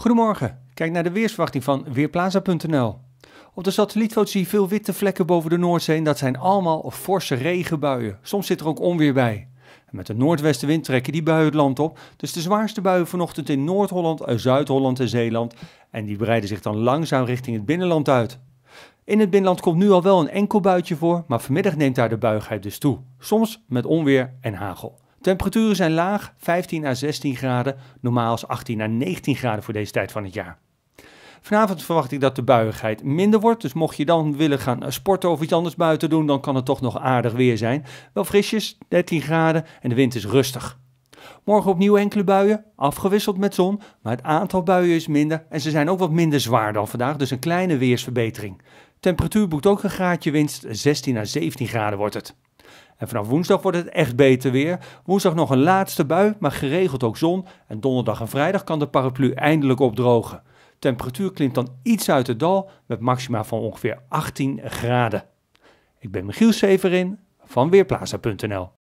Goedemorgen, kijk naar de weersverwachting van Weerplaza.nl. Op de satellietfoto zie je veel witte vlekken boven de Noordzee en dat zijn allemaal forse regenbuien. Soms zit er ook onweer bij. met de noordwestenwind trekken die buien het land op, dus de zwaarste buien vanochtend in Noord-Holland, Zuid-Holland en Zeeland en die breiden zich dan langzaam richting het binnenland uit. In het binnenland komt nu al wel een enkel buitje voor, maar vanmiddag neemt daar de buigheid dus toe, soms met onweer en hagel. Temperaturen zijn laag, 15 à 16 graden, normaal is 18 à 19 graden voor deze tijd van het jaar. Vanavond verwacht ik dat de buiigheid minder wordt. Dus mocht je dan willen gaan eh, sporten of iets anders buiten doen, dan kan het toch nog aardig weer zijn. Wel frisjes, 13 graden en de wind is rustig. Morgen opnieuw enkele buien, afgewisseld met zon, maar het aantal buien is minder en ze zijn ook wat minder zwaar dan vandaag, dus een kleine weersverbetering. Temperatuur boekt ook een graadje winst, 16 à 17 graden wordt het. En vanaf woensdag wordt het echt beter weer. Woensdag nog een laatste bui, maar geregeld ook zon. En donderdag en vrijdag kan de paraplu eindelijk opdrogen. Temperatuur klimt dan iets uit het dal met maxima van ongeveer 18 graden. Ik ben Michiel Severin van Weerplaza.nl